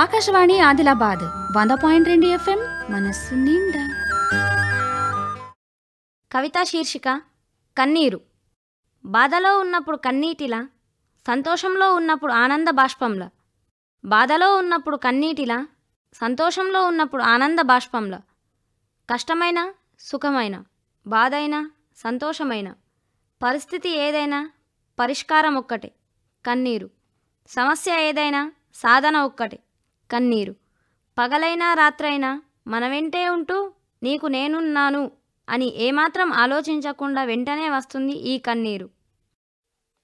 ఆకాశవాణి ఆదిలాబాద్ వంద పాయింట్ రెండు ఎఫ్ఎం మనస్సు నిండా కవితా శీర్షిక కన్నీరు బాధలో ఉన్నప్పుడు కన్నీటిలా సంతోషంలో ఉన్నప్పుడు ఆనంద బాష్పంలా బాధలో ఉన్నప్పుడు కన్నీటిలా సంతోషంలో ఉన్నప్పుడు ఆనంద బాష్పంలా కష్టమైన సుఖమైన బాధైన సంతోషమైన పరిస్థితి ఏదైనా పరిష్కారం ఒక్కటే కన్నీరు సమస్య ఏదైనా సాధన ఒక్కటే కన్నీరు పగలైనా రాత్రైనా మన వెంటే ఉంటూ నీకు నేనున్నాను అని ఏమాత్రం ఆలోచించకుండా వెంటనే వస్తుంది ఈ కన్నీరు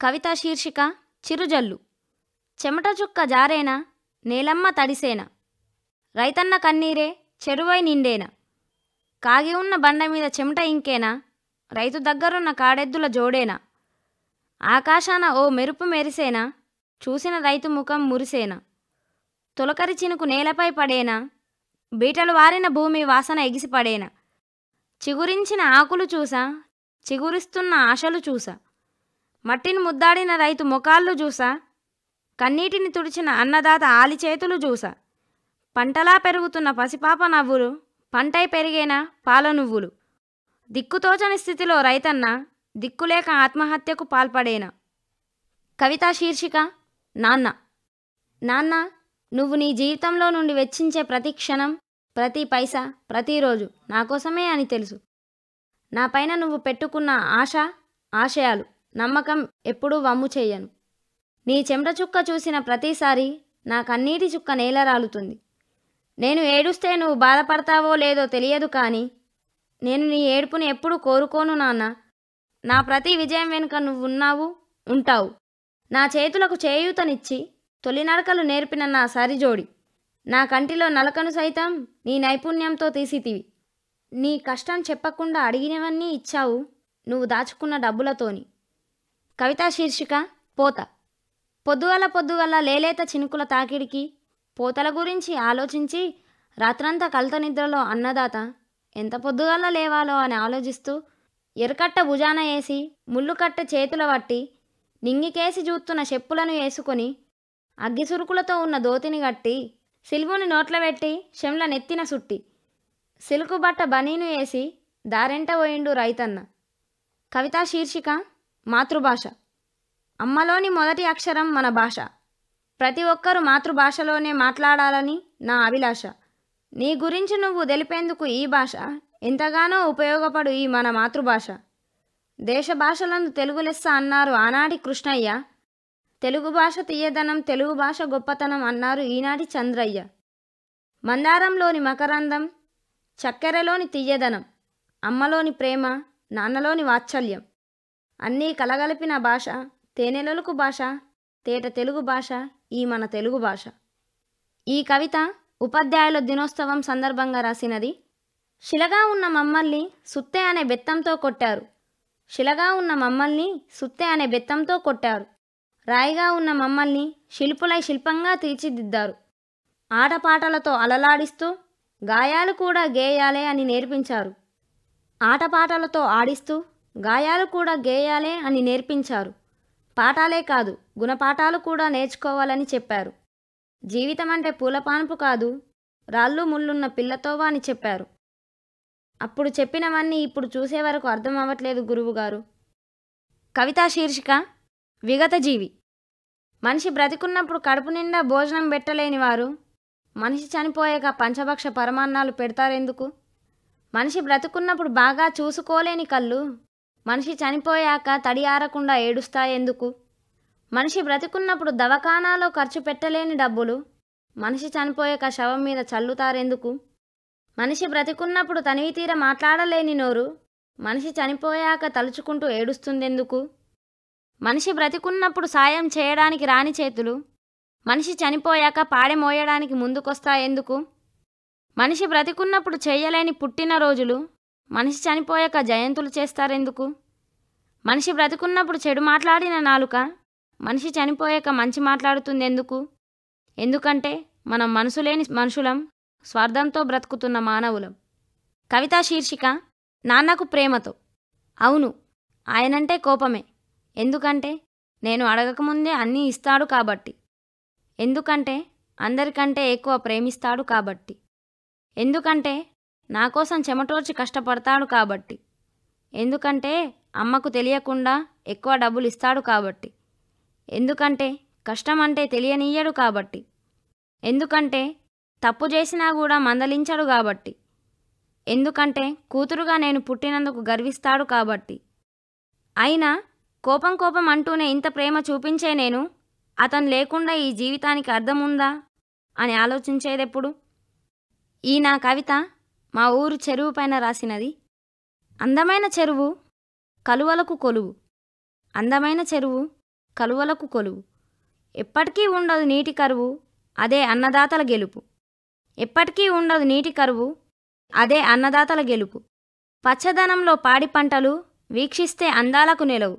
కవిత శీర్షిక చిరుజల్లు చెమట చుక్క జారేనా నేలమ్మ తడిసేన రైతన్న కన్నీరే చెరువై నిండేనా కాగి ఉన్న బండ మీద చెమట ఇంకేనా రైతు దగ్గరున్న కాడెద్దుల జోడేనా ఆకాశాన ఓ మెరుపు మెరిసేనా చూసిన రైతు ముఖం మురిసేనా తొలకరి చినుకు నేలపై పడేనా బీటలు వారిన భూమి వాసన ఎగిసిపడేనా చిగురించిన ఆకులు చూసా చిగురిస్తున్న ఆశలు చూసా మట్టిని ముద్దాడిన రైతు ముఖాళ్ళు చూసా కన్నీటిని తుడిచిన అన్నదాత ఆలి చేతులు చూసా పంటలా పెరుగుతున్న పసిపాప నవ్వులు పంటై పెరిగేనా పాల నువ్వులు దిక్కుతోచని స్థితిలో రైతన్న దిక్కులేక ఆత్మహత్యకు పాల్పడేనా కవితా శీర్షిక నాన్న నాన్న నువ్వు నీ జీవితంలో నుండి వెచ్చించే ప్రతి క్షణం ప్రతి పైసా ప్రతిరోజు నా కోసమే అని తెలుసు నా పైన నువ్వు పెట్టుకున్న ఆశ ఆశయాలు నమ్మకం ఎప్పుడూ వమ్ము చేయను నీ చెమట చుక్క చూసిన ప్రతిసారి నా కన్నీటి చుక్క నేల రాలుతుంది నేను ఏడుస్తే నువ్వు బాధపడతావో లేదో తెలియదు కానీ నేను నీ ఏడుపుని ఎప్పుడు కోరుకోను నాన్న నా ప్రతి విజయం వెనుక ఉన్నావు ఉంటావు నా చేతులకు చేయూతనిచ్చి తొలినడకలు నేర్పిన నా సరిజోడి నా కంటిలో నలకను సైతం నీ నైపుణ్యంతో తీసితివి నీ కష్టం చెప్పకుండా అడిగినవన్నీ ఇచ్చావు నువ్వు దాచుకున్న డబ్బులతోని కవితా శీర్షిక పోత పొద్దుగల పొద్దుగల లేలేత చినుకుల తాకిడికి పోతల గురించి ఆలోచించి రాత్రంతా కలత నిద్రలో అన్నదాత ఎంత పొద్దుగల లేవాలో అని ఆలోచిస్తూ ఎరకట్ట భుజాన వేసి ముళ్ళుకట్ట చేతుల పట్టి నింగికేసి చూస్తున్న చెప్పులను వేసుకొని అగ్గిసురుకులతో ఉన్న దోతిని గట్టి సిలువుని నోట్ల పెట్టి నెత్తిన సుట్టి సిలుకుబట్ట బనీను వేసి దారెంట పోయిండు రైతన్న కవితా శీర్షిక మాతృభాష అమ్మలోని మొదటి అక్షరం మన భాష ప్రతి ఒక్కరూ మాతృభాషలోనే మాట్లాడాలని నా అభిలాష నీ గురించి నువ్వు తెలిపేందుకు ఈ భాష ఎంతగానో ఉపయోగపడు ఈ మన మాతృభాష దేశ భాషలందు తెలుగు లెస్స అన్నారు ఆనాటి కృష్ణయ్య తెలుగు భాష తీయదనం తెలుగు భాష గొప్పతనం అన్నారు ఈనాటి చంద్రయ్య మందారంలోని మకరందం చక్కెరలోని తీయదనం అమ్మలోని ప్రేమ నాన్నలోని వాత్సల్యం అన్నీ కలగలిపిన భాష తేనెలలకు భాష తేట తెలుగు భాష ఈ మన తెలుగు భాష ఈ కవిత ఉపాధ్యాయుల దినోత్సవం సందర్భంగా రాసినది శిలగా ఉన్న మమ్మల్ని సుత్తే అనే బెత్తంతో కొట్టారు శిలగా ఉన్న మమ్మల్ని సుత్తే అనే బెత్తంతో కొట్టారు రాయిగా ఉన్న మమ్మల్ని శిల్పులై శిల్పంగా తీర్చిదిద్దారు ఆటపాటలతో అలలాడిస్తూ గాయాలు కూడా గేయాలే అని నేర్పించారు ఆటపాటలతో ఆడిస్తూ గాయాలు కూడా గేయాలే అని నేర్పించారు పాఠాలే కాదు గుణపాఠాలు కూడా నేర్చుకోవాలని చెప్పారు జీవితం అంటే పూలపాన్పు కాదు రాళ్ళు ముళ్ళున్న పిల్లతోవా అని చెప్పారు అప్పుడు చెప్పినవన్నీ ఇప్పుడు చూసే వరకు అర్థం అవ్వట్లేదు గురువుగారు కవితా శీర్షిక విగతజీవి మనిషి బ్రతికున్నప్పుడు కడుపు నిండా భోజనం పెట్టలేని వారు మనిషి చనిపోయాక పంచభక్ష పరమాన్నాలు పెడతారెందుకు మనిషి బ్రతుకున్నప్పుడు బాగా చూసుకోలేని కళ్ళు మనిషి చనిపోయాక తడి ఆరకుండా ఏడుస్తాయెందుకు మనిషి బ్రతికున్నప్పుడు దవాఖానాలో ఖర్చు పెట్టలేని డబ్బులు మనిషి చనిపోయాక శవం మీద చల్లుతారెందుకు మనిషి బ్రతికున్నప్పుడు తనివి తీర మాట్లాడలేని నోరు మనిషి చనిపోయాక తలుచుకుంటూ ఏడుస్తుందెందుకు మనిషి బ్రతికున్నప్పుడు సాయం చేయడానికి రాని చేతులు మనిషి చనిపోయాక పాడెమోయడానికి ముందుకొస్తా ఎందుకు మనిషి బ్రతికున్నప్పుడు చేయలేని పుట్టినరోజులు మనిషి చనిపోయాక జయంతులు చేస్తారెందుకు మనిషి బ్రతికున్నప్పుడు చెడు మాట్లాడిన నాలుక మనిషి చనిపోయాక మంచి మాట్లాడుతుంది ఎందుకు ఎందుకంటే మనం మనసులేని మనుషులం స్వార్థంతో బ్రతుకుతున్న మానవులం కవితా శీర్షిక నాన్నకు ప్రేమతో అవును ఆయనంటే కోపమే ఎందుకంటే నేను అడగకముందే అన్నీ ఇస్తాడు కాబట్టి ఎందుకంటే అందరికంటే ఎక్కువ ప్రేమిస్తాడు కాబట్టి ఎందుకంటే నా కోసం చెమటోర్చి కష్టపడతాడు కాబట్టి ఎందుకంటే అమ్మకు తెలియకుండా ఎక్కువ డబ్బులు ఇస్తాడు కాబట్టి ఎందుకంటే కష్టం అంటే తెలియనీయడు కాబట్టి ఎందుకంటే తప్పు చేసినా కూడా మందలించడు కాబట్టి ఎందుకంటే కూతురుగా నేను పుట్టినందుకు గర్విస్తాడు కాబట్టి అయినా కోపం కోపం అంటూనే ఇంత ప్రేమ చూపించే నేను అతను లేకుండా ఈ జీవితానికి అర్థం ఉందా అని ఆలోచించేదెప్పుడు ఈ నా కవిత మా ఊరు చెరువు పైన రాసినది అందమైన చెరువు కలువలకు కొలువు అందమైన చెరువు కలువలకు కొలువు ఎప్పటికీ ఉండదు నీటి కరువు అదే అన్నదాతల గెలుపు ఎప్పటికీ ఉండదు నీటి కరువు అదే అన్నదాతల గెలుపు పచ్చదనంలో పాడి పంటలు వీక్షిస్తే అందాలకు నిలవు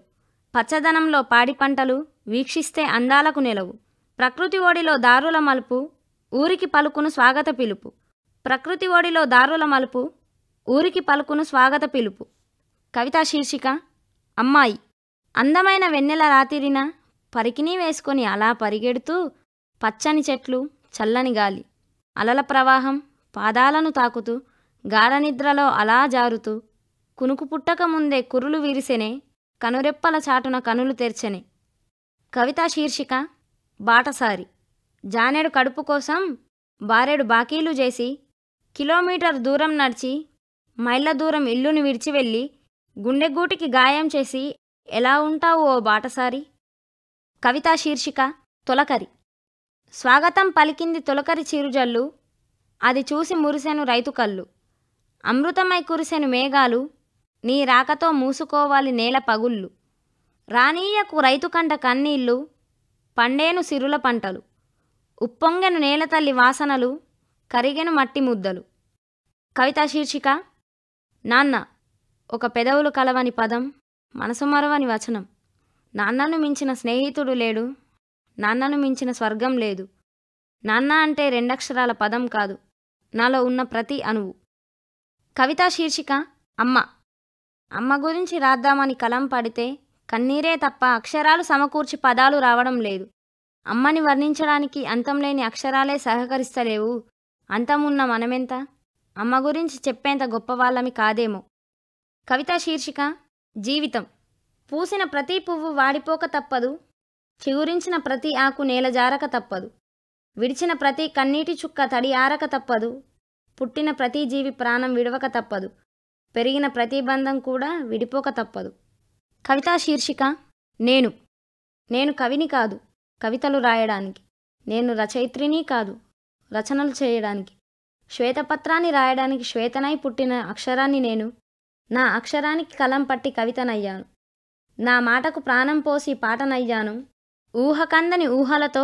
పచ్చదనంలో పాడి పంటలు వీక్షిస్తే అందాలకు నిలవు ప్రకృతి ఒడిలో దారుల మలుపు ఊరికి పలుకును స్వాగత పిలుపు ప్రకృతి ఒడిలో దారుల మలుపు ఊరికి పలుకును స్వాగత పిలుపు కవితా శీర్షిక అమ్మాయి అందమైన వెన్నెల రాతిరిన పరికినీ వేసుకొని అలా పరిగెడుతూ పచ్చని చెట్లు చల్లని గాలి అలల ప్రవాహం పాదాలను తాకుతూ గాఢనిద్రలో అలా జారుతూ కునుకు పుట్టక ముందే కురులు విరిసెనే కనురెప్పల చాటున కనులు తెర్చని కవితా శీర్షిక బాటసారి జానేడు కడుపు కోసం బారెడు బాకీలు చేసి కిలోమీటర్ దూరం నడిచి మైళ్ళ దూరం ఇల్లుని విడిచి వెళ్ళి గుండెగూటికి గాయం చేసి ఎలా ఉంటావు ఓ బాటసారి కవితా శీర్షిక తొలకరి స్వాగతం పలికింది తొలకరి చిరుజల్లు అది చూసి మురిసెను రైతు కళ్ళు అమృతమై కురిసెను మేఘాలు నీ రాకతో మూసుకోవాలి నేల పగుళ్ళు రానీయకు రైతు కంట కన్నీళ్ళు పండేను సిరుల పంటలు ఉప్పొంగెను నేలతల్లి వాసనలు కరిగెను మట్టి ముద్దలు కవిత శీర్షిక నాన్న ఒక పెదవులు కలవని పదం మనసు మరవని వచనం నాన్నను మించిన స్నేహితుడు లేడు నాన్నను మించిన స్వర్గం లేదు నాన్న అంటే రెండక్షరాల పదం కాదు నాలో ఉన్న ప్రతి అణువు కవితా శీర్షిక అమ్మ అమ్మ గురించి రాద్దామని కలం పడితే కన్నీరే తప్ప అక్షరాలు సమకూర్చి పదాలు రావడం లేదు అమ్మని వర్ణించడానికి అంతం లేని అక్షరాలే సహకరిస్తలేవు అంతమున్న మనమెంత అమ్మ గురించి చెప్పేంత గొప్పవాళ్ళమి కాదేమో కవిత శీర్షిక జీవితం పూసిన ప్రతి పువ్వు వాడిపోక తప్పదు చిగురించిన ప్రతి ఆకు నేల జారక తప్పదు విడిచిన ప్రతి కన్నీటి చుక్క తడి ఆరక తప్పదు పుట్టిన ప్రతి జీవి ప్రాణం విడవక తప్పదు పెరిగిన ప్రతిబంధం కూడా విడిపోక తప్పదు కవితా శీర్షిక నేను నేను కవిని కాదు కవితలు రాయడానికి నేను రచయిత్రిని కాదు రచనలు చేయడానికి శ్వేతపత్రాన్ని రాయడానికి శ్వేతనై పుట్టిన అక్షరాన్ని నేను నా అక్షరానికి కలం పట్టి కవితనయ్యాను నా మాటకు ప్రాణం పోసి పాటనయ్యాను ఊహకందని ఊహలతో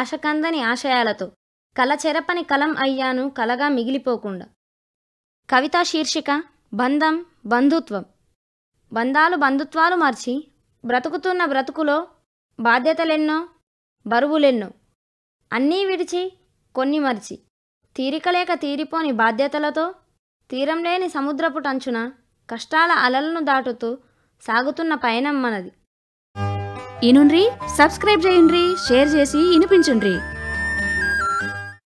ఆశకందని ఆశయాలతో కలచెరపని కలం అయ్యాను కలగా మిగిలిపోకుండా కవితా శీర్షిక బంధం బంధుత్వం బంధాలు బంధుత్వాలు మార్చి బ్రతుకుతున్న బ్రతుకులో బాధ్యతలెన్నో బరువులెన్నో అన్నీ విడిచి కొన్ని మరిచి తీరికలేక తీరిపోని బాధ్యతలతో తీరం లేని సముద్రపు టంచున కష్టాల అలలను దాటుతూ సాగుతున్న పయనం మనది ఇనుండ్రి సబ్స్క్రైబ్ చేయండి షేర్ చేసి వినిపించుండ్రి